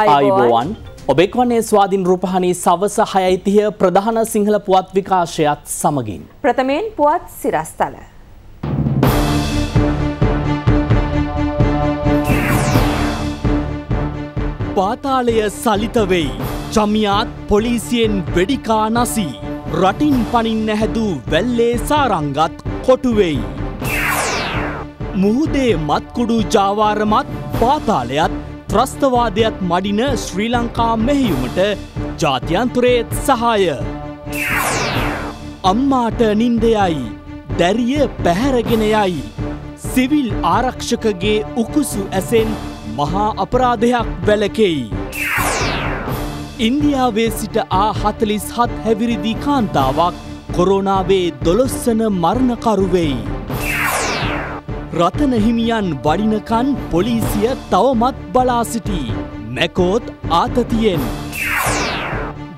ආයිබෝවන් ඔබෙක් වන්නේ ස්වාධීන් රූපහණී සවස හයයිතිය ප්‍රධාන සිංහල පුවත් විකාශයත් සමගින්. ප්‍රථමයෙන් පුවත් සිරස්තල. පාතාලය සලිතවෙයි. චමියාත් පොලිසියෙන් වෙඩිකා නසී. රටින් පනින්න හැදූ වැල්ලේ සාරංගත් කොටුවෙයි. මුහුදේ මත්කුඩු ජාවාරමත් පාතාලයත් ත්‍රස්තවාදයත් මඩින ශ්‍රී ලංකා මෙහෙයුමට ජාත්‍යන්තුරේත් සහාය. අම්මාට නින්දයයි දැරිය පැහැරගෙන යයි. සිවිල් ආරක්ෂකගේ උකුසු ඇසෙන් මහා අපරාධයක් වැලකෙයි. ඉන්දියාවේ සිට ආ හතලිස් හත් හැවිරිදි කාන්තාවක් කොරෝනාවේ දොළොස්සන මරණකරුවෙයි. රතනහිමියන් වඩිනකන් පොලිසිය තවමත් බලා සිටී. මැකෝත් ආතතියෙන්.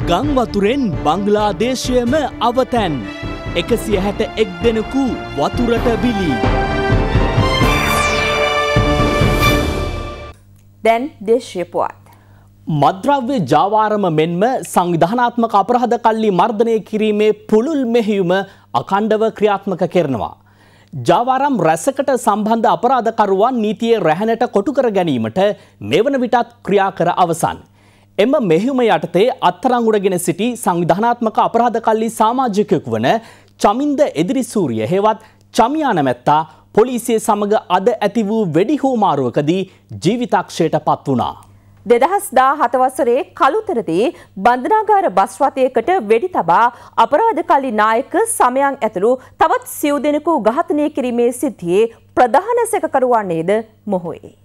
ගංවතුරෙන් බංගලාදේශයම අවතැන්. එකසිය හැට එක් දෙනකු වතුරට බිලි. දැන් දේශ්‍යපුවත්. මද්‍රව්‍ය ජාවාරම මෙන්ම සංවිධානාත්මක අපරාධ කල්ලි මර්ධනය කිරීමේ පුළුල් මෙහියුම අකණ්ඩව ක්‍රියාත්මක කරනවා. ජාවාරම් රැසකට සම්බන්ධ අපරාධකරුවන් නීතියේ රැහැනට කොටු කර ගැනීමට මෙවන විටත් ක්‍රියා කර අවසන්. එම මෙහිම යටතේ අත්තරංගුඩගෙන සිටි සංවිධානාත්මක අපරාධකල්ලි සාමාජිකයෙකු වන චමින්ද එදිරිසූරිය හේවත් චමියානමැත්තා පොලිසිය සමඟ අද ඇති වූ වෙඩි හෝමාරුවකදී ජීවිතක්ෂයට පත් වනා. දෙදහස් දා හතවසරේ කළුතරදී බන්ධනාගාර බස්වතයකට වෙඩි තබා අපරාධකලි නායක සමයන් ඇතුළු තවත් සිව් දෙනෙකු ඝාතනය කිරීමේ සිද්ධියේ ප්‍රධාන සැකකරුවා නේද මොහොයේ.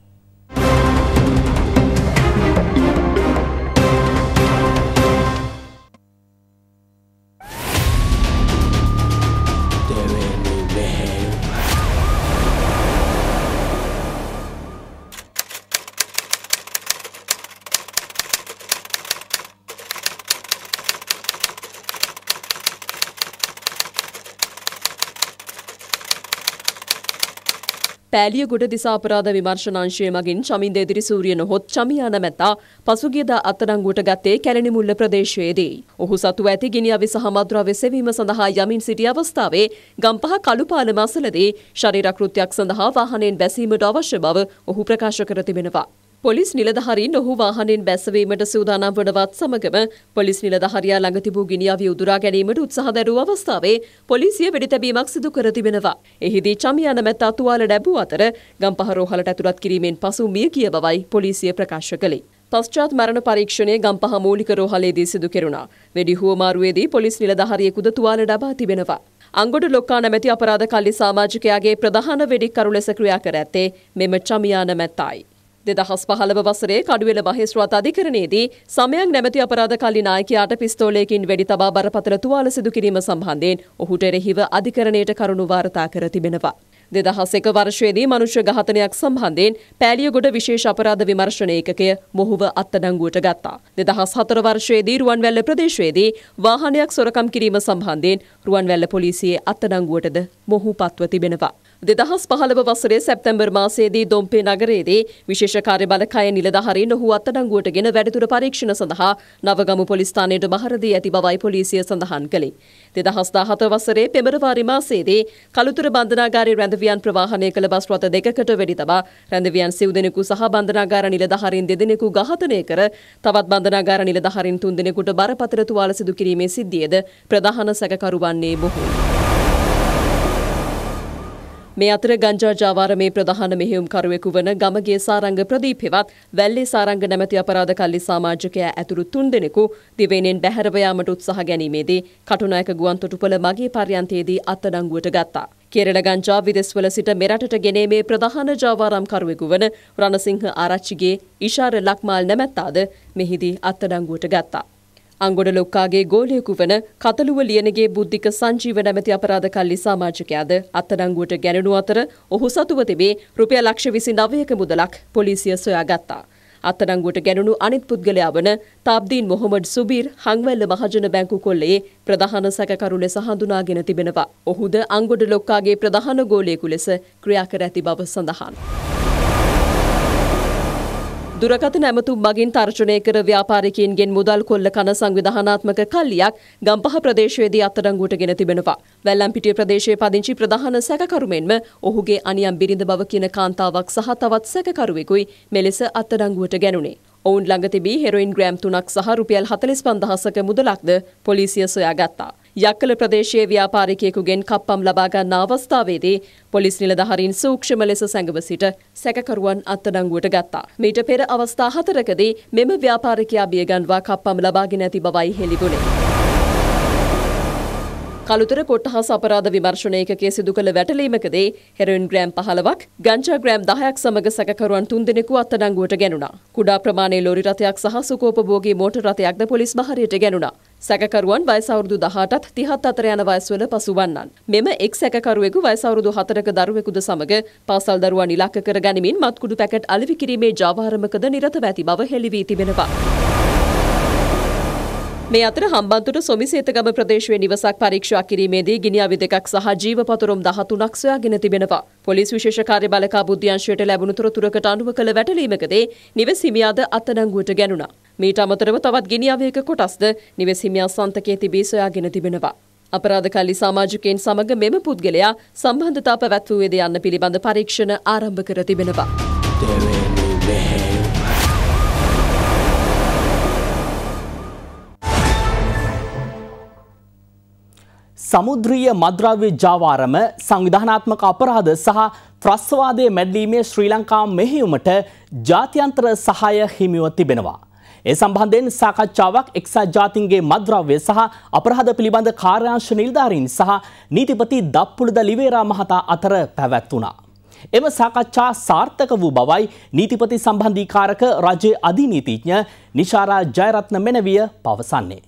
පෑලියගොඩ දිසාපරාධ විමර්ශනාංශය මගින් චමින්ද එදිරිසූරිය නොහොත් චමියා නැමැතා පසුගියදා අත්අඩංගුවට ගත්තේ කැලණිමුල්ල ප්‍රදේශයේදී. ඔහු සතු ඇති ගිනි අවි සහ මද්‍රව්‍ය සෙවීම සඳහා යමින් සිටි අවස්ථාවේ ගම්පහ කළුපාලම අසලදී ශරීර කෘත්‍යයක් සඳහා වාහනයෙන් බැසීමට අවශ්‍ය බව ඔහු ප්‍රකාශ කර තිබෙනවා. පොලිස් නිලධහරින් ඔහු වාහනෙන් බැසවීමට සූදානම් වනවත් සමගම පොලිස් නිලධහරයා ළඟ තිබූ ගිනිියාවි උදුරා ගැනීමට උත්සාහදැරූ අවස්ථාවේ පොලිසිය වෙඩිතැබීමක් සිදු කර තිබෙනවා. එහිදී චමියන මැත් අතුවාල ලැබූ අතර ගම්පහරෝහලට ඇතුළත් කිරීමෙන් පසු මිය කිය බවයි පොලිසිය ප්‍රකාශ කළේ. පස්්චාත් මරණ පරීක්ෂණය ගම්පහ මූලික රෝහලේදී සිදු කෙරුණා. වෙඩි හුවමාරුවේදී පොලිස් නිලධහරියෙකුද තුවාල ඩබා තිබෙනවා. අංගොඩ ලොක්කා නැමැති අපරාධ කල්ලි සාමාජිකයාගේ ප්‍රධාන වෙඩික්කරු ලෙස ක්‍රියා කර ඇත්තේ මෙම චමියාන මැත්තයි. දෙදහස් පහළව වසරේ කඩුවෙල මහේස්ත්‍රාත් අධිකරණයේදී සමයං නැමැති අපරාධකාරී නායකයාට පිස්තෝලයකින් වෙඩි තබා බරපතල තුවාල සිදු කිරීම සම්බන්ධයෙන් ඔහුට එරෙහිව අධිකරණයට කරුණු වාර්තා කර තිබෙනවා. දෙදහස් එක වර්ෂයේදී මනුෂ්‍ය ඝාතනයක් සම්බන්ධයෙන් පෑලියගොඩ විශේෂ අපරාධ විමර්ශන ඒකකය මොහුව අත්අඩංගුවට ගත්තා. දෙදහස් හතර වර්ෂයේදී රුවන්වැල්ල ප්‍රදේශයේදී වාහනයක් සොරකම් කිරීම සම්බන්ධයෙන් රුවන්වැල්ල පොලිසියේ අත්අඩංගුවටද මොහු පත්ව තිබෙනවා. දෙදහස් පහළව වසරේ සැප්තැම්බර් මාසයේදී දොම්පේ නගරයේදී විශේෂ කාර්යබලකය නිලධාරීන් ඔහු අත්අඩංගුවටගෙන වැඩිදුර පරීක්ෂණ සඳහා නවගමු පොලිස් ස්ථානයට බහර දී ඇති බවයි පොලිසිය සඳහන් කළේ. 2017 වසරේ පෙබරවාරි මාසයේදී කලුතර බන්ධනාගාරයේ රැඳවියන් ප්‍රවාහනය කළ බස් රථ දෙකකට වෙඩි තබා රැඳවියන් සිව් දෙනෙකු සහ බන්ධනාගාර නිලධාරීන් දෙදෙනෙකු ඝාතනය කර තවත් බන්ධනාගාර නිලධාරීන් තුන්දෙනෙකුට බරපතල තුවාල සිදු කිරීමේ සිද්ධියද ප්‍රධාන සැකකරු වන්නේ මොහු. මේ අතර ගංජා ජාවාරමේ ප්‍රධාන මෙහෙයුම්කරුවෙකු වන ගමගේ සාරංග ප්‍රදීපෙවත් වැල්ලේ සාරංග නැමැති අපරාධ කල්ලි සමාජිකයා ඇතුළු තුන්දෙනෙකු දිවයිනෙන් බැහැරව යාමට උත්සාහ ගැනීමේදී කටුනායක ගුවන්තොටුපළ මගේ පර්යන්තයේදී අත්අඩංගුවට ගත්තා. කෙරළ ගංජා විදෙස්වල සිට මෙරටට ගෙනීමේ ප්‍රධාන ජාවාරම්කරුවෙකු වන රණසිංහ ආරච්චිගේ ඉෂාර ලක්මාල් නැමැත්තාද මෙහිදී අත්අඩංගුවට ගත්තා. අංගොඩ ලොක්කාගේ ගෝලයකු වන කතලුව ලියනගේ බුද්ධික සංජීව නැමැති අපරාධ කල්ලි සාමාජිකයාද අත්අඩංගුවට ගැනුණු අතර ඔහු සතුව තිබේ රුපියල් ලක්ෂ විසි නවයක මුදලක් පොලිසිය සොයා ගත්තා. අත්අඩංගුවට ගැනුණු අනිත් පුද්ගලයා වන තාබ්දීන් මොහොමඩ් සුබීර් හංවැල්ල මහජන බැංකු කොල්ලයේ ප්‍රධාන සැකකරු ලෙස හඳුනාගෙන තිබෙනවා. ඔහුද අංගොඩ ලොක්කාගේ ප්‍රධාන ගෝලයකු ලෙස ක්‍රියා කර ඇති බව සඳහන්. දුරකථන ඇමතුම් මගින් තර්ජනය කර ව්‍යාපාරිකයන්ගෙන් මුදල් කොල්ල කන සංවිධානාත්මක කල්ලියක් ගම්පහ ප්‍රදේශයේදී අත්තරංගුවට ගෙන තිබෙනවා. වැල්ලම්පිටිය ප්‍රදේශයේ පදිංචි ප්‍රධාන සැකකරුමෙන්ම ඔහුගේ අනියම් බිරිඳ බව කියන කාන්තාවක් සහ තවත් සැකකරුවෙකුයි මෙලෙස අත්තරංගුවට ගැනුණේ. ඔවුන් ළඟ තිබී හෙරොයින් ග්‍රෑම් 3ක් සහ රුපියල් 45000ක මුදලක්ද පොලිසිය සොයාගත්තා. යක්කල ප්‍රදේශයේ ව්‍යාපාරිකයෙකුගෙන් කප්පම් ලබා ගන්න අවස්ථාවේදී පොලිස් නිලධාරීන් සූක්ෂම ලෙස සැඟව සිට සැකකරුවන් අත්අඩංගුවට ගත්තා. මීට පෙර අවස්ථා හතරකදී මෙම ව්‍යාපාරිකයා බියගන්වා කප්පම් ලබාගෙන ඇති බවයි හෙළිබුණේ. කළුතර කොට්ටහස අපරාධ විමර්ශණ ඒකකයේ සිදු කළ වැටලීමකදී හෙරොයින් ග්‍රෑම් 15ක්, ගංජා ග්‍රෑම් 10ක් සමග සැකකරුවන් තුන්දෙනෙකු අත්අඩංගුවට ගැනුණා. කුඩා ප්‍රමාණයේ ලොරි රථයක් සහ සුකෝපභෝගී මෝටර් රථයක්ද පොලිස් මහරියට ගැනුණා. සැකකරුවන් වයස අවුරුදු 18ත් 30ත් අතර යන වයස්වල පසුවන්නන්. මෙම එක් සැකකරුවෙකු වයස අවුරුදු 4ක දරුවෙකුද සමග පාසල් දරුවන් ඉලක්ක කර ගනිමින් මත්කුඩු පැකට් අලෙවි කිරීමේ ජාවාරමකද නිරතව ඇති බව හෙළි වී තිබෙනවා. මේ අතර හම්බන්තොට සොමිසේතගම ප්‍රදේශයේ නිවසක් පරීක්ෂා කිරීමේදී ගිනි අවි දෙකක් සහ ජීව පතොරම් 13ක් සොයාගෙන තිබෙනවා. පොලිස් විශේෂ කාර්ය බළකා බුද්ධ්‍යංශයට ලැබුණු තොරතුරකට අනුව කළ වැටලීමකදී නිවෙස් හිමියාද අත්අඩංගුවට ගැනුණා. මීට අමතරව තවත් ගිනි අවයක කොටස්ද නිවෙස් හිමියා සන්තකයේ තිබී සොයාගෙන තිබෙනවා. අපරාධකාරී සමාජිකයන් සමග මෙම පුද්ගලයා සම්බන්ධතා පැවැත්වුවේද යන්න පිළිබඳ පරීක්ෂණ ආරම්භ කර තිබෙනවා. සමුද්‍රීය මද්‍රව්‍ය ජාවාරම සංවිධානාත්මක අපරාධ සහ ප්‍රස්වාදය මැඩලීමේ ශ්‍රී ලංකා මෙහෙයුමට ජාත්‍යන්තර සහාය හිමිව තිබෙනවා. ඒ සම්බන්ධයෙන් සාකච්ඡාවක් එක්සත් ජාතින්ගේ මද්‍රව්‍ය සහ අපරාධ පිළිබඳ කාර්යාංශ නිලධාරීන් සහ නීතිපති දප්පුළුද ලිවේරා මහතා අතර පැවැත්වුණා. එම සාකච්ඡා සාර්ථක වූ බවයි නීතිපති සම්බන්ධීකාරක රජයේ අධිනීතිඥ නිශාරා ජයරත්න මෙනවිය පවසන්නේ.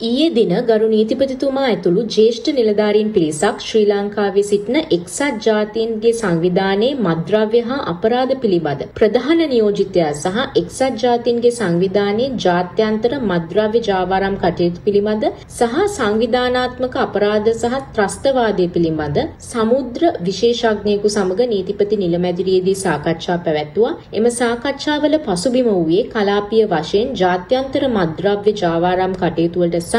ඊයේ දින ගරු නීතිපතිතුමා ඇතුළු ජ්‍යෙෂ්ඨ නිලධාරීන් පිරිසක් ශ්‍රී ලංකාවේ සිටින එක්සත් ජාතීන්ගේ සංවිධානයේ මද්‍රව්‍ය හා අපරාධ පිළිබඳ ප්‍රධාන නියෝජිතයා සහ එක්සත් ජාතීන්ගේ සංවිධානයේ ජාත්‍යන්තර මද්‍රව්‍ය ජාවාරම් කටයුතු පිළිබඳ සහ සංවිධානාත්මක අපරාධ සහ ත්‍රස්තවාදය පිළිබඳ සමුද්‍ර විශේෂඥයෙකු සමග නීතිපති නිලමැදිරියේදී සාකච්ඡා පැවැත්වුවා. එම සාකච්ඡාවල පසුබිම වූයේ කලාපීය වශයෙන් ජාත්‍යන්තර මද්‍රව්‍ය ජාවාරම් කටයුතු වලට සහ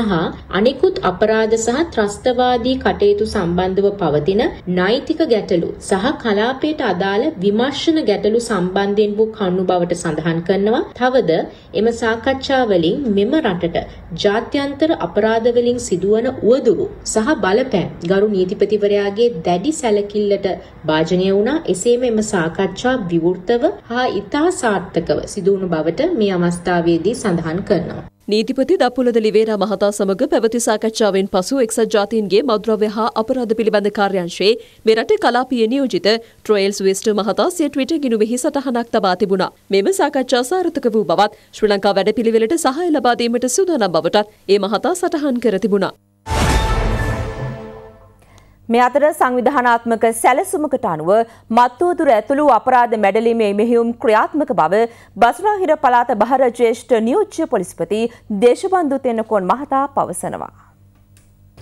අනෙකුත් අපරාධ සහ ත්‍රස්තවාදී කටයුතු සම්බන්ධව පවතින නෛතික ගැටලු සහ කලාපයට අදාළ විමර්ශන ගැටලු සම්බන්ධයෙන් වූ කණු බවට සඳහන් කරනවා. තවද එම සාකච්ඡාවලින් මෙම රටට ජාත්‍යන්තර අපරාධවලින් සිදුවන උවදුරු සහ බලපෑම් ගරු නීතිපතිවරයාගේ දැඩි සැලකිල්ලට භාජනය වුණා. එසේම එම සාකච්ඡා විවෘතව හා ඉතා සාර්ථකව සිදුවුණු බවට මේ අවස්ථාවේදී සඳහන් කරනවා. නීතිපති දපුලද ලිවේරා මහතා සමග පැවති සාකච්ඡාවෙන් පසු එක්සත් ජාතීන්ගේ මද්‍රව්‍ය හා අපරාධ පිළිබඳ කාර්යංශයේ මෙරට කලාපීය නියෝජිත ට්‍රොයල්ස් වෙස්ට මහතා සියට්විට ගිනුවෙහි සටහනක් තබා තිබුණා. මෙම සාකච්ඡා සාර්ථක වූ බවත් ශ්‍රී ලංකා වැඩපිළිවෙලට සහාය ලබා දීමට සූදානම් බවටත් ඒ මහතා සටහන් කර තිබුණා. මේ අතර සංවිධානාත්මක සැලසුමකට අනුව මත්වදුර ඇතුළු අපරාධ මැඩලීමේ මෙහියුම් ක්‍රියාත්මක බව බස්නාහිර පළාත බහර ජ්‍යෙෂ්ඨ නියෝජ්‍ය පොලිස්පති දේශබන්දු තෙන්නකෝන් මහතා පවසනවා.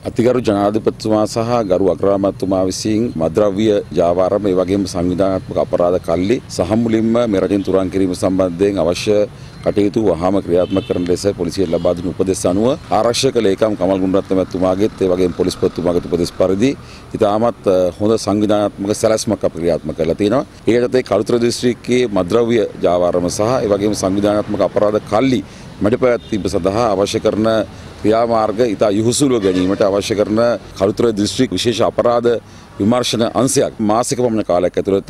අතිගරු ජනාධිපතිතුමා සහ ගරු අග්‍රාමාත්‍යතුමා විසින් මද්‍රව්‍ය ජාවාරම ඒ වගේම සංවිධානාත්මක අපරාධ කල්ලි සහ මුලින්ම මෙරජින් තුරන් කිරීම සම්බන්ධයෙන් අවශ්‍ය කටයුතු වහාම ක්‍රියාත්මක කරන ලෙස පොලිසියට ලබා දුන් උපදෙස් අනුව ආරක්ෂක ලේකම් කමල් ගුණරත්න මැතිතුමාගේත් ඒ වගේම පොලිස්පතිතුමාගේත් උපදෙස් පරිදි ඉතාමත් හොඳ සංවිධානාත්මක සැලැස්මක් අප ක්‍රියාත්මක කරලා තියෙනවා. ඒකට ඒ කළුතර දිස්ත්‍රික්කයේ මද්‍රව්‍ය ජාවාරම සහ ඒ වගේම සංවිධානාත්මක අපරාධ කල්ලි මැඩපැවැත්වීම සඳහා අවශ්‍ය කරන ක්‍රියාමාර්ග ඉතා යහුසුලුව ගැනීමට අවශ්‍ය කරන කළුතර දිස්ත්‍රික් විශේෂ අපරාධ විමර්ශන අංශයක් මාසික පමණ කාලයක් ඇතුළත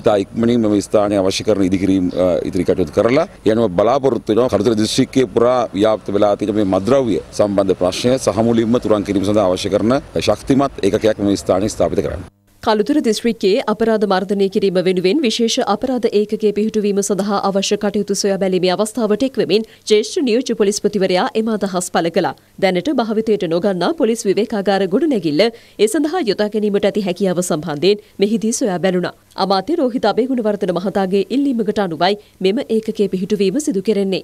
ඉතා ඉක්මනින් මෙම ස්ථානය අවශ්‍ය කරන ඉදිකිරීම් ඉදිරි කටයුතු කරලා යනුව බලාපොරොත්තු වෙනවා කරුතර දිස්ත්‍රික්කයේ පුරා ව්‍යාප්ත වෙලා තියෙන මේ මද්‍රව්‍ය සම්බන්ධ ප්‍රශ්නය සහ මුලින්ම තුරන් කිරීම සඳහා අවශ්‍ය කරන ශක්තිමත් ඒකකයක් මේ ස්ථානයේ ස්ථාපිත කරන්න. කළුතුර දිස්ත්‍රික්කයේ අපරාධ මර්ධනය කිරීම වෙනුවෙන් විශේෂ අපරාධ ඒකකයේ පිහිටුවීම සඳහා අවශ්‍ය කටයුතු සොයා බැලීමේ අවස්ථාවට එක්වමින් ජ්‍යෙෂ්ඨ නියෝජ්‍ය පොලිස්පතිවරයා එම අදහස් පළ කළා. දැනට භාවිතයට නොගන්නා පොලිස් විවේකාගාර ගොඩනැගිල්ල ඒ සඳහා යොදා ගැනීමට ඇති හැකියාව සම්බන්ධයෙන් මෙහිදී සොයා බැලුණා. අමාත්‍ය රෝහිත අබේගුණවර්ධන මහතාගේ ඉල්ලීමකට අනුවයි මෙම ඒකකයේ පිහිටුවීම සිදු කෙරෙන්නේ.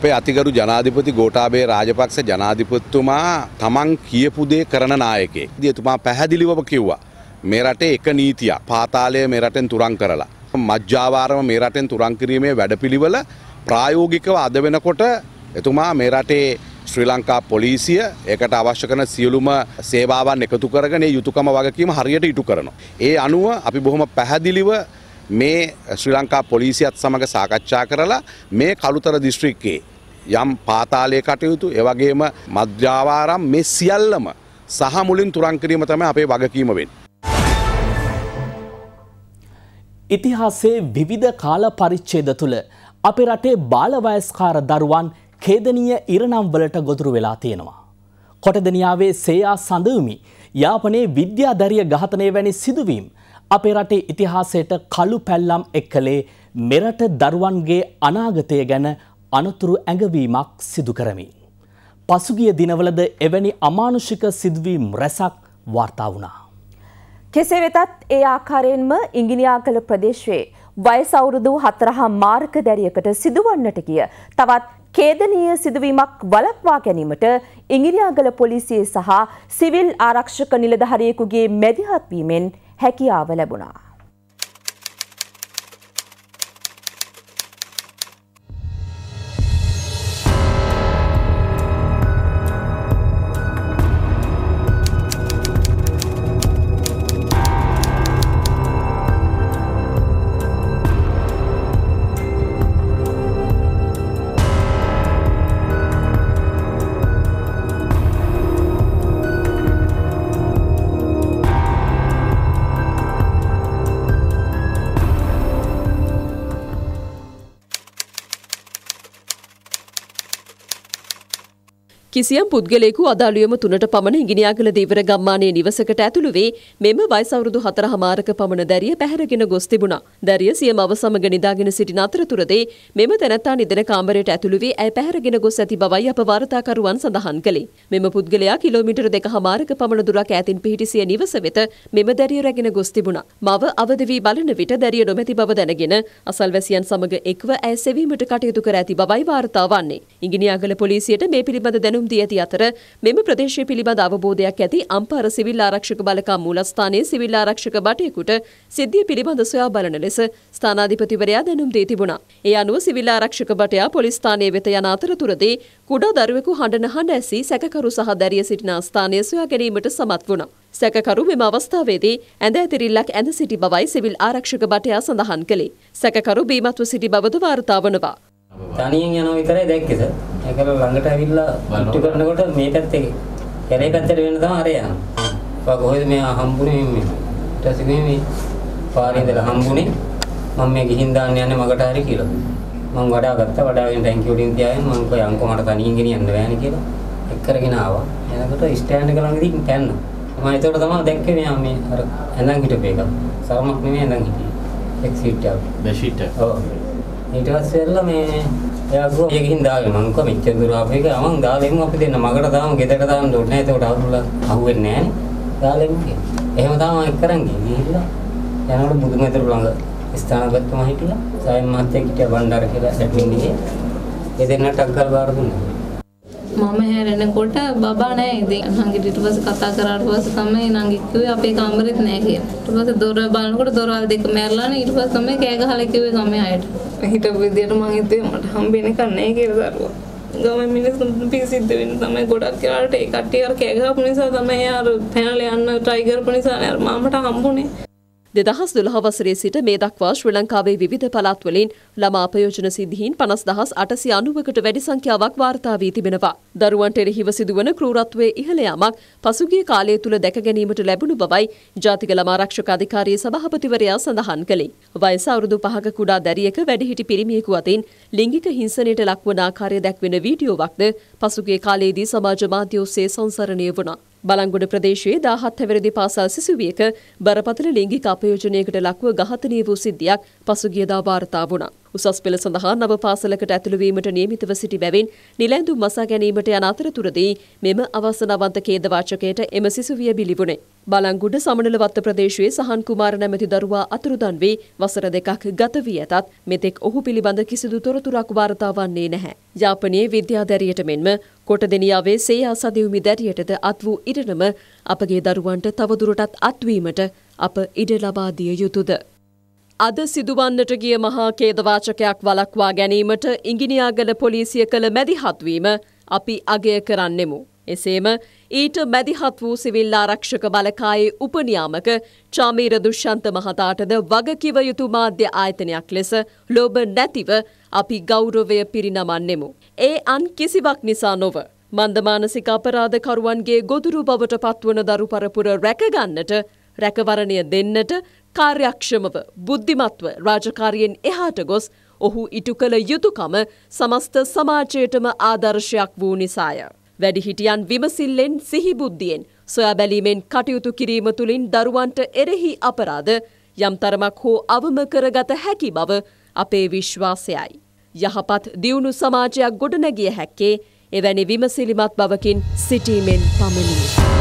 අපේ අතිගරු ජනාධිපති ගෝටාබේ රාජපක්ෂ ජනාධිපතිතුමා තමන් කියපු දේ කරන නායකයෙක්. එතුමා පැහැදිලිවම කිව්වා මේ රටේ එක නීතියක් පාතාලය මේ රටෙන් තුරන් කරලා. මජ්ජාවාරම මේ රටෙන් තුරන් කිරීමේ වැඩපිළිවෙල ප්‍රායෝගිකව අද වෙනකොට එතුමා මේ රටේ ශ්‍රී ලංකා පොලිසිය ඒකට අවශ්‍ය කරන සියලුම සේවාවන් එකතු කරගෙන යුතුයකම වගකීම හරියට ඉටු කරනවා. ඒ අනුව අපි බොහොම පැහැදිලිව මේ ශ්‍රී ලංකා පොලිසියත් සමග සාකච්ඡා කරලා මේ කළුතර දිස්ත්‍රික්කයේ යම් පාතාලයේ කටයුතු එවැගේම මද්‍යාවාරම් මේ සියල්ලම සහ මුලින් තුරන් කිරීම තමයි අපේ වගකීම වෙන්නේ. ඉතිහාසේ විවිධ කාල පරිච්ඡේද තුළ අපේ රටේ බාලවයස්කාර දරුවන් ඛේදනීය ඉරණම් වලට ගොදුරු වෙලා තියෙනවා. කොටදෙනියාවේ සේයා සඳුමි යාපනයේ විද්‍යාධාරිය ඝාතනය වැනි සිදුවීම් අපේ රටේ ඉතිහාසයට කළු පැල්ලම් එක්කලේ මෙරට දරුවන්ගේ අනාගතය ගැන අනතුරු ඇඟවීමක් සිදු කරමින්. පසුගිය දිනවලද එවැනි අමානුෂික සිදුවීම් රැසක් වාර්තා වුණා. කෙසේ වෙතත් ඒ ආකාරයෙන්ම ඉංගිනියාකළ ප්‍රදේශයේ වයස අවුරුදු 4 මාර්ක දැරියකට සිදුවන්නට ගිය තවත් ඛේදනීය සිදුවීමක් වළක්වා ගැනීමට ඉංගිනියාගල පොලිසිය සහ සිවිල් ආරක්ෂක නිලධාරියෙකුගේ මැදිහත් වීමෙන් හැකියාව ලැබුණා. කිසියම් පුද්ගලයෙකු අදාළුවම තුනට පමණ ඉගිනියාගල දීවර ගම්මානයේ නිවසකට ඇතුළු වේ මෙම වයස අවුරුදු හතරහමාරක පමණ දැරිය පැහැරගෙන ගොස් තිබුණා. දැරිය සිය මව සමග නිදාගෙන සිටින අතරතුරදී මෙම තැනැත්තා නිදන කාමරයට ඇතුළු වී ඇය පැහැරගෙන ගොස් ඇති බවයි අප වාර්තාකරුවන් සඳහන් කළේ. මෙම පුද්ගලයා කිලෝමීටර් දෙකහමාරක පමණ දුරක් ඈතින් පිහිටි සිය නිවස වෙත මෙම දැරිය රැගෙන ගොස් තිබුණා. මව අවදි වී බලන විට දැරිය නොමැති බව දැනගෙන අසල්වැසියන් සමග එක්ව ඇය සෙවීමට කටයුතු කර ඇති බවයි වාර්තා වන්නේ. ඉගිනියාගල පොලිසියට මේ පිළිබඳ දැනුම් දී ඇති අතර මෙම ප්‍රදේශය පිළිබඳ අවබෝධයක් ඇති අම්පාර සිවිල් ආරක්ෂක බලකා මූලස්ථානයේ සිවිල් ආරක්ෂක බටයෙකුට සිද්ධිය පිළිබඳ සොයා බලන ලෙස ස්ථානාධිපතිවරයා දැනුම් දී තිබුණා. ඒ අනුව සිවිල් ආරක්ෂක බටයා පොලිස් ස්ථානයේ වෙත යන අතරතුරදී කුඩා දරුවෙකු හඬන හඬ ඇසී සැකකරු සහ දැරිය සිටින ස්ථානය සොයා ගැනීමට සමත් වුණා. සැකකරු මෙම අවස්ථාවේදී ඇඳ ඇතිරිල්ලක් ඇඳ සිටි බවයි සිවිල් ආරක්ෂක බටයා සඳහන් කළේ. සැකකරු බීමත්ව සිටි බවද වාර්තා වනවා. තනියෙන් යනවා විතරයි දැක්කේ සර්. ඒකල ළඟට ඇවිල්ලා පිටු කරනකොට මේ පැත්තේ කැලේ පැත්තට වෙන තමයි අර යන්නේ. ඔයා කොහෙද මෙයා හම්බුනේ මේ? ඊට පස්සේ මේ පාරේ ඉඳලා හම්බුනේ. මම මේ ගිහින් දාන්න යන්නේ මගට හරි කියලා. මම වඩා ගත්තා වඩාගෙන ටැංකිය උඩින් තියාගෙන මම කොයි අංකෝ මට තනියෙන් ගෙනියන්න බෑනේ කියලා එක් කරගෙන ආවා. එනකොට ස්ටෑන්ඩ් එක ළඟදී පැන්නා. මම ඒතකොට තමයි දැක්කේ මෙයා මේ අර ඇඳන් හිටපු එක. සරමක් නෙමෙයි ඇඳන් හිටියේ. එක් සීට් එක. බැෂීට් එක. ඔව්. ඊට පස්සේ ඇල්ලා මේ එයා ගෝ ඊය ගිහින් දාගෙන මම කිව්වා මෙච්චර දුර ආපු එක මම දාලා එමු අපි දෙන්න මගට දාමු ගෙදරට දාන්න ඕනේ නැහැ එතකොට අවුරුලා අහුවෙන්නේ නැහැ නේ දාලා එමු කියලා එහෙම තමයි මම කරන් ගිහින් ගිහිල්ලා යනකොට බුදුමෙතර ළඟ ස්ථානගතම හිටියා සයන් මහත්තයෙක් හිටියා බණ්ඩාර කියලා සැටින් ගියේ ඒ දෙන්නට අක්කල් බාර දුන්නා මම හැරෙනකොට බබා නැහැ ඉතින් නංගිට ඊට පස්සේ කතා කරාට පස්සේ තමයි නංගි කිව්වේ අපේ කාමරෙත් නැහැ කියලා. ඊට පස්සේ දොර බලනකොට දොරවල් දෙක මැරලානේ ඊට පස්සේ තමයි කෑ ගහලා කිව්වේ ගමේ අයට. හිතපු විදියට මං හිතුවේ මට හම්බෙන්නේ නැහැ කියලා දරුවා. ගම මිනිස්සුන්ට පිසිද්ද වෙන්න තමයි ගොඩක් කියලාට ඒ කට්ටිය අර කෑ ගහපු නිසා තමයි අර පැනලා යන්න try කරපු නිසා අර මාමට හම්බුනේ. දෙදහස් දුළහ වසරේ සිට මේ දක්වා ශ්‍රී ලංකාවේ විධ පළත්වලින් ළමා අපයෝජන සිද්ධීන් පනස් දහස් අටසි අනුවකට වැඩි සංඛ්‍යාවක් වාර්තා වී තිබෙනවා. දරුවන්ට එරෙහිව සිදුවන කරූරත්වයේ ඉහළයාමක් පසුගිය කාලය තුළ දැකගැනීමට ලැබුණු බවයි ජාතික ළමාරක්ෂක අධිකාරයේ සභහපතිවරයා සඳහන් කළේ. වයස අවුරුදු පහක කුඩා දැරියක වැඩිහිටි පිරිමියෙකු අතින් ලිංගික හිංසනයට ලක්වන ආකාරය දැක්වෙන වීඩියෝවක්ද පසුගිය කාලයේදී සමාජ මාධ්‍ය ඔස්සේ සංසරණය වුණා. බලංගොඩ ප්‍රදේශයේ 17 හැවිරිදි පාසල් සිසුවියක බරපතල ලිංගික අපයෝජනයකට ලක්ව ඝාතනීය වූ සිද්ධියක් පසුගියදා වාර්තා වුණා. උසස් පෙළ සඳහා නව පාසලකට ඇතුළුවීමට නියමිතව සිටි බැවින් නිලැඳුම් මසා ගැනීමට යන අතරතුරදී මෙම අවසනාවන්ත ඛේදවාචකයට එම සිසුවිය බිලිවුණේ. බලංගුඩ සමනලවත්ත ප්‍රදේශයේ සහන් කුමාර නැමැති දරුවා අතුරුදන් වී වසර දෙකක් ගත වී ඇතත් මෙතෙක් ඔහු පිළිබඳ කිසිදු තොරතුරක් වාර්තා වන්නේ නැහැ. යාපනයේ විද්‍යාදැරියට මෙන්ම කොටදෙනියාවේ සේයා සදිවුමි දැරියටද අත් වූ ඉරණම අපගේ දරුවන්ට තවදුරටත් අත්වීමට අප ඉඩ ලබා දිය යුතුයද අද සිදුවන්නට ගිය මහා කේදවාචකයක් වලක්වා ගැනීමට ඉංගිනියාගල පොලිසිය කළ මැදිහත්වීම අපි අගය කරන්නෙමු. එසේම ඊට මැදිහත් වූ සිවිල් ආරක්ෂක බලකායේ උපනියාමක චාමීර දුෂ්‍යන්ත මහතාටද වගකිව යුතු මාධ්‍ය ආයතනයක් ලෙස ලෝභ නැතිව අපි ගෞරවය පිරිනමන්නෙමු. ඒ අන් කිසිවක් නිසා නොව. මන්දමානසික අපරාධකරුවන්ගේ ගොදුරු බවට පත්වන දරු පරපුර රැකගන්නට රැකවරණය දෙන්නට කාර්යක්ෂමව බුද්ධිමත්ව රාජකාරියෙන් එහාට ගොස් ඔහු ඉටු කළ යුතුකම සමස්ත සමාජයටම ආදර්ශයක් වූ නිසාය. වැඩිහිටියන් විමසිල්ලෙන් සිහිබුද්ධියෙන් සොයා බැලීමෙන් කටයුතු කිරීම තුළින් දරුවන්ට එරෙහි අපරාධ යම්තරමක් හෝ අවම කරගත හැකි බව අපේ විශ්වාසයයි. යහපත් දියුණු සමාජයක් ගොඩනැගිය හැක්කේ එවැනි විමසිලිමත් බවකින් සිටීමෙන් පමණින්.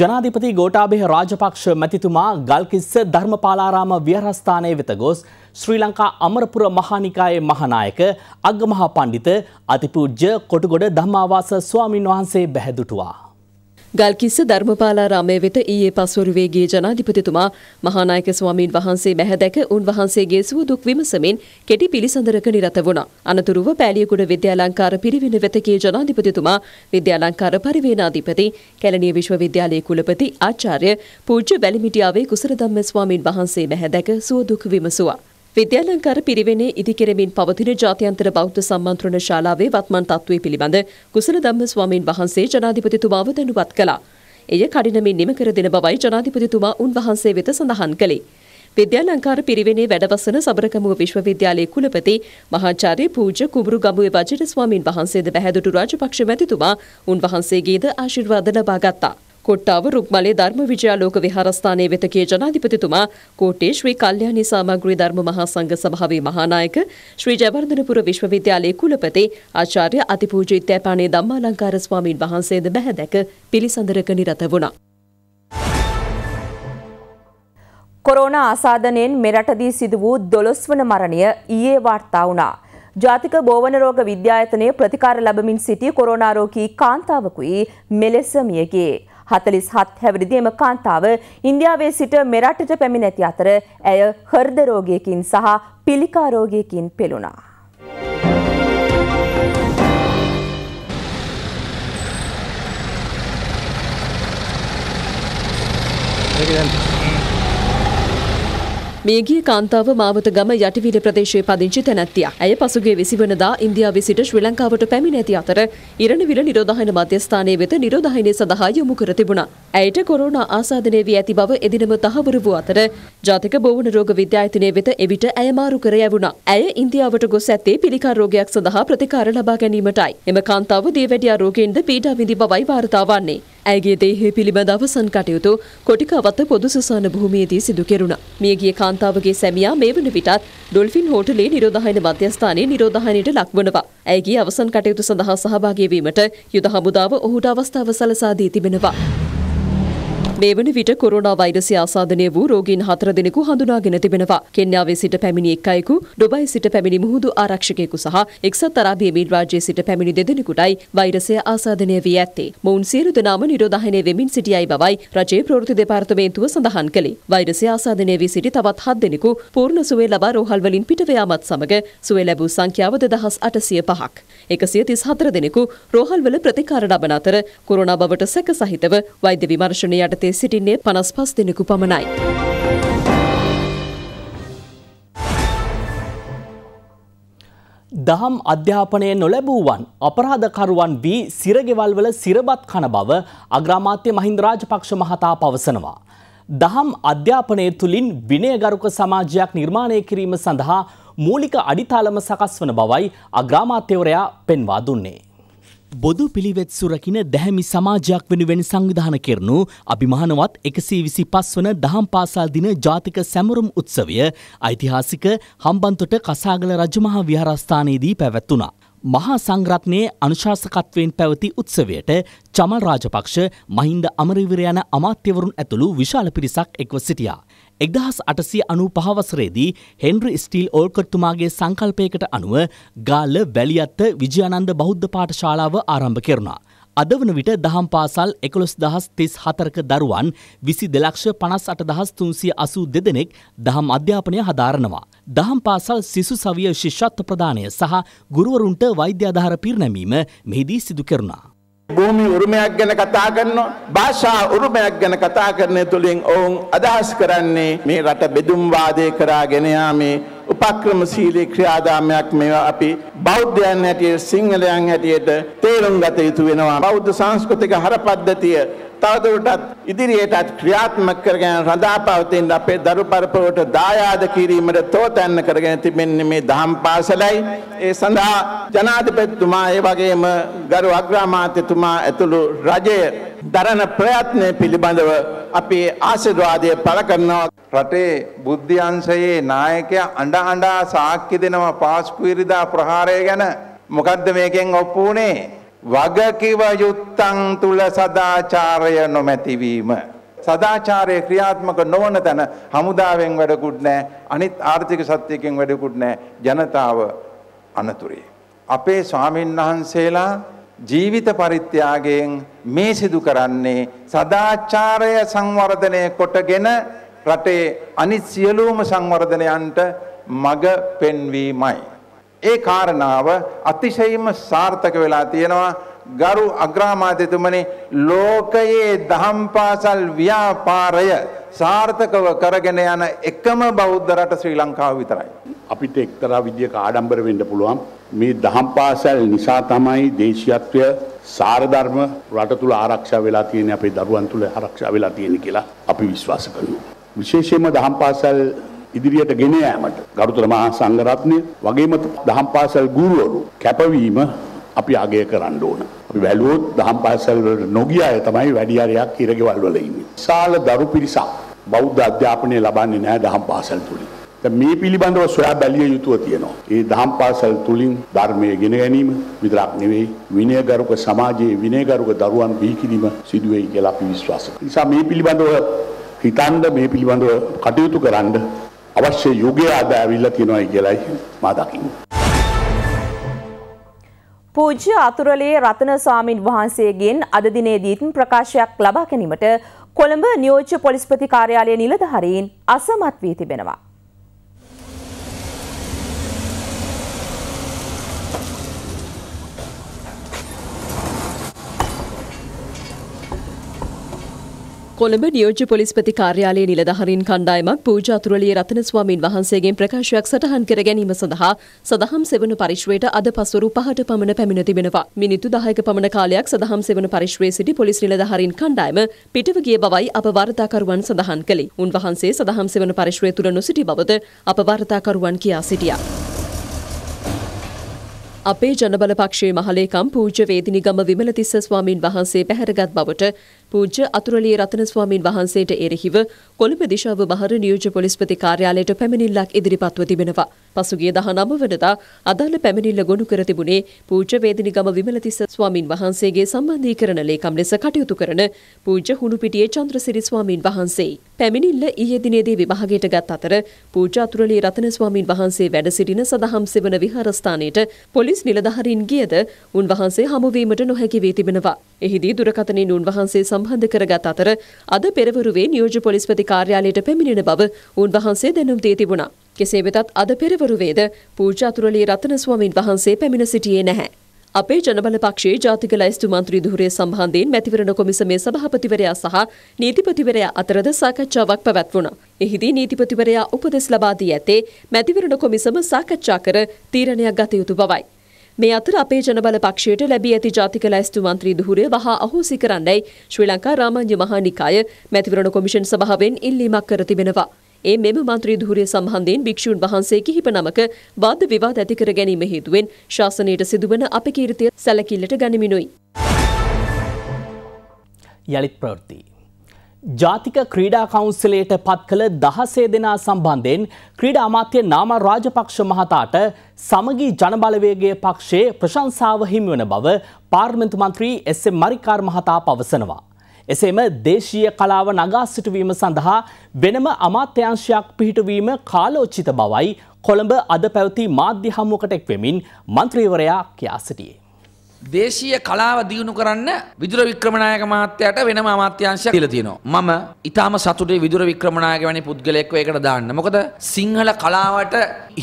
ජනාධිපති ගෝටාබෙහ රාජපක්ෂ මැතිතුමා ගල්කිස්ස ධර්මපාලාරාම විහාරස්ථානය වෙත ගොස් ශ්‍රී ලංකා අමරපුර මහානිකායේ මහනායක අග්ගමහා පණ්ඩිත අතිපූජ්‍ය කොටුගොඩ ධම්මාවාස ස්වාමින් වහන්සේ බැහැදුටුවා. ගල්කිස්ස ධර්මපාලාරාමය වෙත ඊයේ පස්වරුවේ ගිය ජනාධිපතිතුමා මහානායක ස්වාමීන් වහන්සේ බැහැදැක උන්වහන්සේගේ සුව දුක් විමසමින් කෙටි පිළිසඳරක නිරත වුණා. අනතුරුව පෑලියගොඩ විද්‍යාලංකාර පිරිවෙන වෙත ගිය ජනාධිපතිතුමා විද්‍යාලංකාර පරිවේනාධිපති කැලණිය විශ්වවිද්‍යාලයේ කුලපති ආචාර්ය පූජ්‍ය වැලිමිටියාවේ කුසලධම්ම ස්වාමින් වහන්සේ බැහැදැක සුව දුක් විමසුවා. විද්‍යාලංකාර පිරිවෙනේ ඉදිකෙරමින් පවතින ජාත්‍යන්තර බෞද්ධ සම්මන්ත්‍රණ ශාලාවේ වත්මන් තත්ත්වය පිළිබඳ කුසල ධම්ම ස්වාමීන් වහන්සේ ජනාධිපතිතුමාව දැනුවත් කළා. එය කඩිනමින් නිම කර දෙන බවයි ජනාධිපතිතුමා උන්වහන්සේ වෙත සඳහන් කළේ. විද්‍යාලංකාර පිරිවෙනේ වැඩවසන සබරකමුව විශ්වවිද්‍යාලයේ කුලපති මහාචාර්ය පූජ්‍ය කුඹුරුගමුවේ වජිර ස්වාමින් වහන්සේද පැහැදුටු රාජපක්ෂ මැතිතුමා උන්වහන්සේගේද ආශිර්වාද ලබා ගත්තා. කොට්ටාව රුක්මලේ ධර්ම විජයාලෝක විහාරස්ථානයේ වෙත ගිය ජනාධිපතිතුමා කෝට්ටේ ශ්‍රී කල්යාණී සාමග්‍රී ධර්ම මහා සංඝ සභාවේ මහානායක ශ්‍රී ජයවර්ධනපුර විශ්වවිද්‍යාලයේ කුලපති ආචාර්ය අතිපූජ්‍ය ඉත්තේපාණේ ධම්මාලංකාර ස්වාමින් වහන්සේද බැහැදැක පිළිසඳරක නිරත වුණා. කොරෝන ආසාධනයෙන් මෙරටදී සිදු වූ දොළොස්වන මරණය ඊයේ වාර්තා වුණා. ජාතික බෝවන රෝග විද්‍යායතනයේ ප්‍රතිකාර ලැබමින් සිටි කොරෝනා රෝගී කාන්තාවකුයි මෙලෙස මියගියේ. 47 හැවිරිදි එම කාන්තාව ඉන්දියාවේ සිට මෙරටට පැමිණ ඇති අතර ඇය හෘද රෝගයකින් සහ පිළිකා රෝගයකින් පෙළුණා. Thank you. මියගිය කාන්තාව මාවත ගම යටිවිර ප්‍රදේශයේ පදිංචි තැනැත්තියක්. ඇය පසුගිය 20 වනදා ඉන්දියාවේ සිට ශ්‍රී ලංකාවට පැමිණ ඇති අතර ඉරණවිල නිරෝධායන මධ්‍යස්ථානයේ වෙත නිරෝධායනය සඳහා යොමු කර තිබුණා. ඇයට කොරෝනා ආසාදනය වී ඇති බව එදිනම තහවුරු වූ අතර ජාතික බෝවන රෝග විද්‍යායතනය වෙත එවිට ඇය මාරු කර යැවුණා. ඇය ඉන්දියාවට ගොස් ඇත්තේ පිළිකා රෝගයක් සඳහා ප්‍රතිකාර ලබා ගැනීමටයි. එම කාන්තාව දියවැඩියා රෝගයෙන්ද පීඩා විඳි බවයි වාර්තා වන්නේ. ඇගේ දේහය පිළිබඳ අවසන් කටයුතු කොටික අවත පොදු සසාන භූමියේදී සිදු කෙරුණා. මියගිය කාන්තාවගේ සැමියා මේ වන විටත් ඩොල්ෆින් හෝටලේ නිරෝධායන මධ්‍යස්ථානයේ නිරෝධායනයට ලක්වනවා. ඇගේ අවසන් කටයුතු සඳහා සහභාගී වීමට යුද හමුදාව ඔහුට අවස්ථාව සලසා දී තිබෙනවා. මේ වන විට කොරෝනා වෛරසය ආසාදනය වූ රෝගීන් හතර දෙනෙකු හඳුනාගෙන තිබෙනවා. කෙන්යාවේ සිට පැමිණි එක් අයෙකු, ඩොබයි සිට පැමිණි මුහුදු ආරක්ෂකයෙකු සහ එක්සත් අරාබි එමිරාජ්‍යයේ සිට පැමිණි දෙදෙනෙකුටයි වෛරසය ආසාදනය වී ඇත්තේ. මොවුන් සියලු දෙනාම නිරෝධායනය වෙමින් සිටියයි බවයි රජයේ ප්‍රවෘත්ති දෙපාර්තමේන්තුව සඳහන් කළේ. වෛරසය ආසාදනය වී සිටි තවත් හත් දෙනෙකු පූර්ණ සුවය ලබා රෝහල් වලින් පිටව යාමත් සමග සුවය ලැබූ සංඛ්‍යාව 2805ක්. 134 දෙනෙකු රෝහල්වල ප්‍රතිකාර ලබන අතර කොරෝනා බවට සැක සහිතව වෛද්‍ය විමර්ශනය යටතේ නිවසේ සිටින්නේ පනස් පස් දෙනෙකු පමණයි. දහම් අධ්‍යාපනය නොලැබූවන් අපරාධකරුවන් වී සිරගෙවල්වල සිරබත් කන බව අග්‍රාමාත්‍ය මහින්දරාජපක්ෂ මහතා පවසනවා. දහම් අධ්‍යාපනය තුළින් විනයගරුක සමාජයක් නිර්මාණය කිරීම සඳහා මූලික අඩිතාලම සකස් වන බවයි අග්‍රාමාත්‍යවරයා පෙන්වා දුන්නේ. බොදු පිළිවෙත් සුරකින දැහැමි සමාජයක් වෙනුවෙන් සංවිධාන කෙරනු අභිමානවත් එකසේ විසි පස් වන දහම් පාසල් දින ජාතික සැමරුම් උත්සවය ඓතිහාසික හම්බන්තොට කසාගල රජමහා විහාරස්ථානයේදී පැවැත්වුණා. මහා සංග්‍රත්නයේ අනුශාසකත්වයෙන් පැවති උත්සවයට චමල් රාජපක්ෂ මහින්ද අමරවිර යන අමාත්‍යවරුන් ඇතුළු විශාල පිරිසක් එක්ව සිටියා. එක්දහස් අටසිය අනු පහවසරේදී හෙන්රි ස්ටිල් ඕල්කට්තුමාගේ සංකල්පයකට අනුව ගාල්ල වැලියත්ත විජයානන්ද බෞද්ධ පාටශාලාව ආරම්භ කෙරුණා. අද වන විට දහම් පාසල් එකොළොස් දහස් තිස් හතරක දරුවන් විසි දෙලක්ෂ පනස් අට දහස් තුන්සිය අසූ දෙදෙනෙක් දහම් අධ්‍යාපනය හදාරනවා. දහම් පාසල් සිසු සවිය ශිෂ්ෂත්ව ප්‍රධානය සහ ගුරුවරුන්ට වෛද්‍ය අධාර පිරිනැමීම මෙහිදී සිදු කෙරුණා. භූමි උරුමයක් ගැන කතා කරනවා භාෂා උරුමයක් ගැන කතා කරන තුලින් ඔවුන් අදහස් කරන්නේ මේ රට බෙදුම් වාදය කරාගෙන යාමේ උපක්‍රමශීලී ක්‍රියාදාමයක් මේවා අපි බෞද්ධයන් හැටියට සිංහලයන් හැටියට තේරුම් ගත යුතු වෙනවා බෞද්ධ සංස්කෘතික හරපද්ධතිය තවදුරටත් ඉදිරියටත් ක්‍රියාත්මක කරගෙන රඳා පවතින අපේ දරු පරපුරට දායාද කිරීමට තෝතැන්න කරගෙන තිබෙන්නේ මේ දහම් පාසලයි. ඒ සඳහා ජනාධිපතිතුමා ඒ වගේම ගරු අග්‍රාමාත්‍යතුමා ඇතුළු රජය දරන ප්‍රයත්නය පිළිබඳව අපේ ආශිර්වාදය පළ කරනවා. රටේ බුද්ධි අංශයේ නායකයා අඬ අඬා සාක්ෂි දෙනවා පාස්කු ඉරිදා ප්‍රහාරය ගැන. මොකද්ද මේකෙන් ඔප්පු වුණේ? වගකිව යුත්තන් තුල සදාචාරය නොමැතිවීම. සදාචාරය ක්‍රියාත්මක නොවන තැන හමුදාවෙන් වැඩකුත් නෑ අනිත් ආර්ථික සත්‍යයකින් වැඩකුත් නෑ ජනතාව අනතුරේ. අපේ ස්වාමීන් වහන්සේලා ජීවිත පරිත්‍යාගයෙන් මේ සිදු කරන්නේ සදාචාරය සංවර්ධනය කොටගෙන රටේ අනිත් සියලූම සංවර්ධනයන්ට මග පෙන්වීමයි. ඒ කාරණාව අතිශයින්ම සාර්ථක වෙලා තියෙනවා ගරු අග්‍රාමාත්‍යතුමනි ලෝකයේ දහම් පාසල් ව්‍යාපාරය සාර්ථකව කරගෙන යන එකම බෞද්ධ රට ශ්‍රී ලංකාව විතරයි. අපිට එක්තරා විදියක ආඩම්බර වෙන්න පුළුවන් මේ දහම් පාසල් නිසා තමයි දේශීයත්වය සාරධර්ම රට තුල ආරක්ෂා වෙලා තියෙන අපේ දරුවන් තුල ආරක්ෂා වෙලා තියෙන කියලා අපි විශ්වාස කරනවා. විශේෂයෙන්ම දහම් පාසල් ඉදිරියට ගෙන යාමට ගරුතර මහා සංඝරත්නය වගේම දහම් පාසල් ගුරුවරු කැපවීම අපි අගය කරන්න ඕන. අපි වැළුවොත් දහම් පාසල් වලට නොගිය අය තමයි වැඩි හරියක් ඉරගෙවල් වල ඉන්නේ. විශාල දරු පිරිසක් බෞද්ධ අධ්‍යාපනය ලබන්නේ නැහැ දහම් පාසල් තුලින්. දැන් මේ පිළිබඳව සොයා බැලිය යුතුව තියෙනවා. ඒ දහම් පාසල් තුලින් ධර්මයේ ගෙන ගැනීම විතරක් නෙවෙයි විනයගරුක සමාජයේ විනයගරුක දරුවන් බිහි කිරීම සිදු වෙයි කියලා අපි විශ්වාස කරනවා. නිසා මේ පිළිබඳව හිතන්න මේ පිළිබඳව කටයුතු කරන්න අවශ්‍ය යුගය අද ඇවිල්ලා තියෙනවායි කියලායි මා දකින්නේ. පූජ්‍ය අතුරලේ රතන ස්වාමින් වහන්සේගෙන් අද දිනේදීත් ප්‍රකාශයක් ලබා ගැනීමට කොළඹ නියෝජ්‍ය පොලිස්පති කාර්යාලය නිලධාරීන් අසමත් වී තිබෙනවා. කොළඹ නියෝජ්‍ය පොලිස්පති කාර්යාලයේ නිලධහරින් කණ්ඩායමක් පූජාතුරලිය රතනස්වාමීන් වහන්සේගෙන් ප්‍රකාශයක් සටහන් කර ගැනීම සඳහා සදහම් සෙවන පරිශ්වයට අද පසුරු පහට පමණ පැමිණ තිබෙනවා. මිනිත්තු දහයක පමණ කාලයක් සදහම් සෙවන පරිශ්වයේ සිටි පොලිස් නිලධහරින් කණ්ඩායම පිටව ගිය බවයි අප වාර්තාකරුවන් සඳහන් කළේ. උන්වහන්සේ සදහම් සෙවන පරිශ්වය තුළ නොසිටි බවද අප වාර්තාකරුවන් කියා සිටියා. අපේ ජනබල පක්ෂයේ මහලේකම් පූජ්‍ය වේදිනිගම විමලතිස්ස ස්වාමින් වහන්සේ පැහැරගත් බවට පූජ්‍ය අතුරලී රතනස්වාමීන් වහන්සේට එරෙහිව කොළඹ දිශාව බහර නියෝජ්‍ය පොලිස්පති කාර්යාලයට පැමිණිල්ලක් ඉදිරිපත්ව තිබෙනවා. පසුගිය 19 වෙනිදා අදාළ පැමිණිල්ල ගොනු කර තිබුණේ පූජ්‍ය වේදිනිගම විමලතිස්ස ස්වාමින් වහන්සේගේ සම්බන්ධීකරණ ලේකම් ලෙස කටයුතු කරන පූජ්‍ය හුණුපිටියේ චන්ද්‍රසිරි ස්වාමින් වහන්සේයි. පැමිණිල්ල ඊයේ දිනේදී විභාගයට ගත් අතර පූජ්‍ය අතුරලී රතන ස්වාමින් වහන්සේ වැඩ සිටින සදහම් සෙවන විහාරස්ථානයට පොලිස් නිලධාරීන් ගියද උන්වහන්සේ හමුවීමට නොහැකි වී තිබෙනවා. එහිදී දුරකථනින් උන්වහන්සේ සම සම්බන්ධ කරගත් අතර අද පෙරවරුවේ නියෝජ්‍ය පොලිස්පති කාර්යාලයට පැමිණෙන බව උන්වහන්සේ දැනුම් දී තිබුණා. කෙසේ වෙතත් අද පෙරවරුවේද පූජා අතුරලී රතන ස්වාමින් වහන්සේ පැමිණ සිටියේ නැහැ. අපේ ජනබල පක්ෂයේ ජාතික ලැයිස්තු මන්ත්‍රී ධුරය සම්බන්ධයෙන් මැතිවරණ කොමිසමේ සභාපතිවරයා සහ නීතිපතිවරයා අතරද සාකච්ඡාවක් පැවැත්වුණා. එහිදී නීතිපතිවරයා උපදෙස් ලබා දී ඇත්තේ මැතිවරණ කොමිසම සාකච්ඡා කර තීරණයක් ගත යුතු බවයි. මේ අතර අපේ ජනබල පක්ෂයට ලැබී ඇති ජාතික ලැස්තු මන්ත්‍රී දුහුරය වහා අහෝසි කරන්නයි ශ්‍රී ලංකා රාමාන්‍ය මහා නිකාය මැතිවරණ කොමිෂන් සභාවෙන් ඉල්ලීමක් කර තිබෙනවා. ඒ මෙම මන්ත්‍රී ධූරය සම්බන්ධයෙන් භික්ෂූන් වහන්සේ කිහිප නමක වාද විවාද ඇති කර ගැනීම හේතුවෙන් ශාසනයට සිදුවන අපකීර්තිය සැලකිල්ලට ගනිමිනුයි. යළිත් ප්‍රවෘත්ති ජාතික ක්‍රීඩා කවුන්සිලයට පත් කළ දහසේ දෙනා සම්බන්ධයෙන් ක්‍රීඩා අමාත්‍ය නාම රාජපක්ෂ මහතාට සමගී ජනබලවේගේ පක්ෂයේ ප්‍රශංසාව හිමිවන බව පාර්ලිමේන්තු මන්ත්‍රී එස් එම් මරිකාර් මහතා පවසනවා. එසේම දේශීය කලාව නගා සිටුවීම සඳහා වෙනම අමාත්‍යංශයක් පිහිටුවීම කාලෝචිත බවයි කොළඹ අද පැවති මාධ්‍ය හමුවකට එක්වෙමින් මන්ත්‍රීවරයා කියා සිටියේ. දේශීය කලාව දියුණු කරන්න විදුර වික්‍රමනායක මහත්තයට වෙනම අමාත්‍යංශයක් දීලා තියෙනවා. මම ඊටාම සතුටේ විදුර වික්‍රමනායක වැනි පුද්ගලයෙක්ව ඒකට දාන්න. මොකද සිංහල කලාවට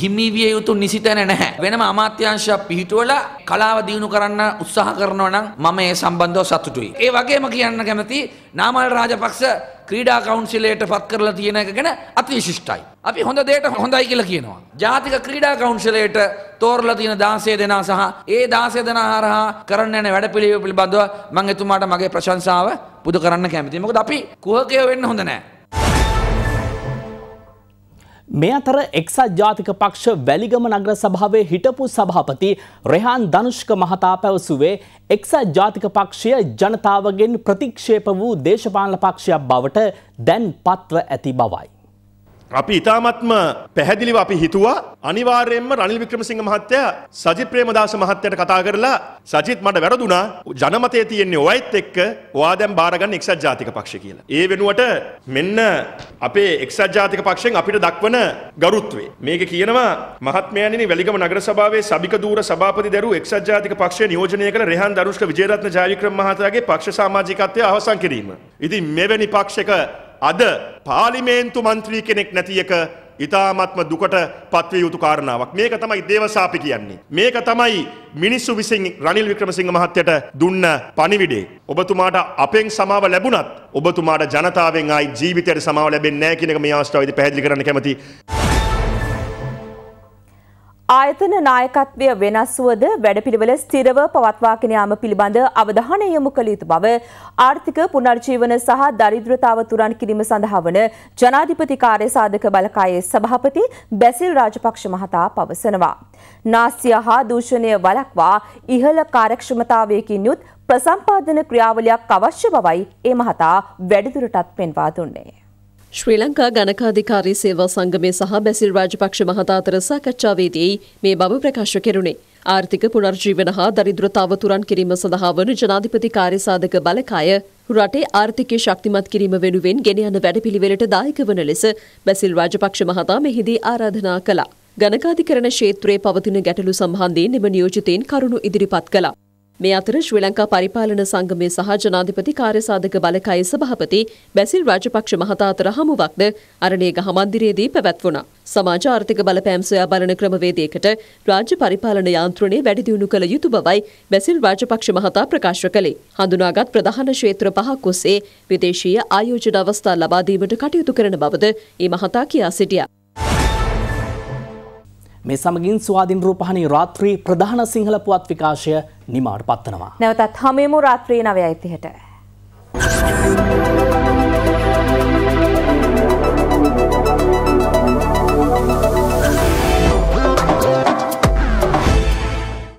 හිමි විය යුතු නිසි තැන නැහැ. වෙනම අමාත්‍යංශයක් පිහිටුවලා කලාව දියුණු කරන්න උත්සාහ කරනවා නම් මම ඒ සම්බන්ධව සතුටුයි. ඒ වගේම කියන්න කැමති නාමල් රාජපක්ෂ ක්‍රීඩා කවුන්සිලේට පත් කරලා තියෙන එක ගැන අතිවිශිෂ්ටයි. අපි හොඳ දේට හොඳයි කියලා කියනවා. ජාතික ක්‍රීඩා කවුන්සිලේට තෝරලා තියෙන 16 දෙනා සහ ඒ 16 දෙනා හරහා කරන්න යන වැඩපිළිවෙල පිළිබඳව මම එතුමාට මගේ ප්‍රශංසාව පුද කරන්න කැමතියි. මොකද අපි කුහකයෝ වෙන්න හොඳ නැහැ. මේ අතර එක්සත් ජාතික පක්ෂ වැලිගම නගර සභාවේ හිටපු සභාපති රෙහාන් ධනුෂ්ක මහතා පැවසුවේ එක්සත් ජාතික පක්ෂය ජනතාවගෙන් ප්‍රතික්ෂේප වූ දේශපාලන පක්ෂයක් බවට දැන් පත්ව ඇති බවයි. අපි ඉතාමත්ම පැහැදිලිව අපි හිතුවා අනිවාර්යයෙන්ම රනිල් වික්‍රමසිංහ මහත්තයා සජිත් ප්‍රේමදාස මහත්තයට කතා කරලා සජිත් මට වැරදුනා ජනමතයේ තියෙන්නේ ඔයත් එක්ක ඔයා දැන් බාරගන්න එක්සත් ජාතික පක්ෂ කියලා. ඒ වෙනුවට මෙන්න අපේ එක්සත් ජාතික පක්ෂයෙන් අපිට දක්වන ගරුත්වය. මේක කියනවා මහත්මයාණෙනි වැලිගම නගර සභාවේ සබික දූර සභාපති දරු එක්සත් ජාතික පක්ෂය නියෝජනය කළ රෙහන් දරුෂ්ක විජේරත්න ජයවික්‍රම මහතාගේ පක්ෂ සමාජිකත්වය අවසන් කිරීම. ඉතින් මෙවැනි පක්ෂයක අද පාලිමේන්තු මන්ත්‍රී කෙනෙක් නැති එක ඉතාමත්ම දුකට පත්විය යුතු කාරණාවක්. මේක තමයි දේවසාපි කියන්නේ. මේක තමයි මිනිස්සු විසින් රනිල් වික්‍රමසිංහ මහත්තයට දුන්න පණිවිඩේ. ඔබතුමාට අපෙන් සමාව ලැබුණත් ඔබතුමාට ජනතාවෙන් ආයි ජීවිතයට සමාව ලැබෙන්නේ නැහැ කියන එක මේ අවස්ථාවේදී පැහැදිලි කරන්න කැමතියි. ආයතන නායකත්වය වෙනස් වුවද වැඩපිළිවෙල ස්ථිරව පවත්වාගෙන යාම පිළිබඳ අවධානය යොමු කළ යුතු බව ආර්ථික පුනර්ජීවන සහ දරිද්‍රතාව තුරන් කිරීම සඳහා වන ජනාධිපති කාර්ය සාධක බලකායේ සභාපති බැසිල් රාජපක්ෂ මහතා පවසනවා. නාස්‍ය හා දූෂණය වලක්වා ඉහළ කාර්යක්ෂමතාවයකින් යුත් ප්‍රසම්පාදන ක්‍රියාවලියක් අවශ්‍ය බවයි ඒ මහතා වැඩිදුරටත් පෙන්වා දුන්නේ. ශ්‍රී ලංකා ගණකාධිකාරී සේවා සංගමය සහ බැසිල් රාජපක්ෂ මහතා අතර සාකච්ඡාවේදී මේ බව ප්‍රකාශ කෙරුණේ. ආර්ථික පුනර්ජීවන හා දරිද්‍රතාව තුරන් කිරීම සඳහා වන ජනාධිපති කාර්යසාධක බලකාය රටේ ආර්ථිකය ශක්තිමත් කිරීම වෙනුවෙන් ගෙන යන වැඩපිළිවෙලට දායක වන ලෙස බැසිල් රාජපක්ෂ මහතා මෙහිදී ආරාධනා කළා. ගණකාධිකරණ ක්ෂේත්‍රයේ පවතින ගැටලු සම්බන්ධයෙන් එම නියෝජිතයින් කරුණු ඉදිරිපත් කළා. මේ අතර ශ්‍රී ලංකා පරිපාලන සංගමේ සහ ජනාධිපති කාර්යසාධක බලකායේ සභාපති බැසිල් රාජපක්ෂ මහතා අතර හමුවක්ද අරණේගහ මන්දිරයේදී පැවැත්වුණා. සමාජ ආර්ථික බලපෑම් සොයා බලන ක්‍රමවේදයකට රාජ්‍ය පරිපාලන යාන්ත්‍රණය වැඩි දියුණු කළ යුතු බවයි බැසිල් රාජපක්ෂ මහතා ප්‍රකාශ කළේ. හඳුනාගත් ප්‍රධාන ක්ෂේත්‍ර පහක් ඔස්සේ විදේශීය ආයෝජන අවස්ථා ලබා දීමට කටයුතු කරන බවද ඒ මහතා කියා සිටියා. මේ සමගින් ස්වාධීන් රූපහණී රාත්‍රී ප්‍රධාන සිංහල පුවත් විකාශය නිමාවට පත්වනවා. නැවතත් හමුවෙමු රාත්‍රී 9:30ට.